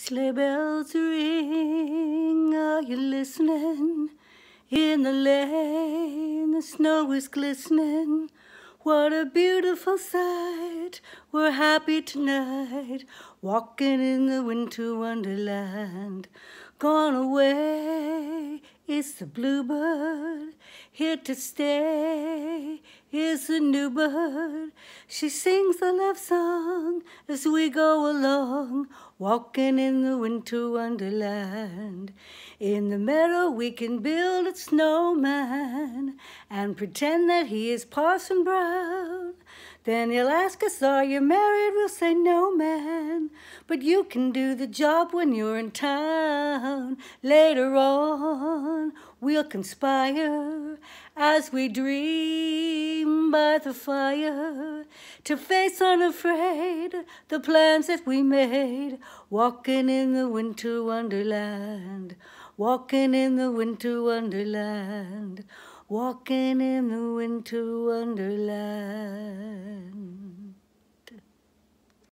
Sleigh bells ring, are you listening? In the lane, the snow is glistening. What a beautiful sight, we're happy tonight, walking in the winter wonderland. Gone away is the bluebird, here to stay is the new bird. She sings a love song as we go along, walking in the winter wonderland. In the meadow we can build a snowman and pretend that he is Parson Brown. Then he'll ask us, are you married, we'll say no man. But you can do the job when you're in town. Later on, we'll conspire as we dream by the fire to face unafraid the plans that we made. Walking in the winter wonderland, walking in the winter wonderland, walking in the winter wonderland.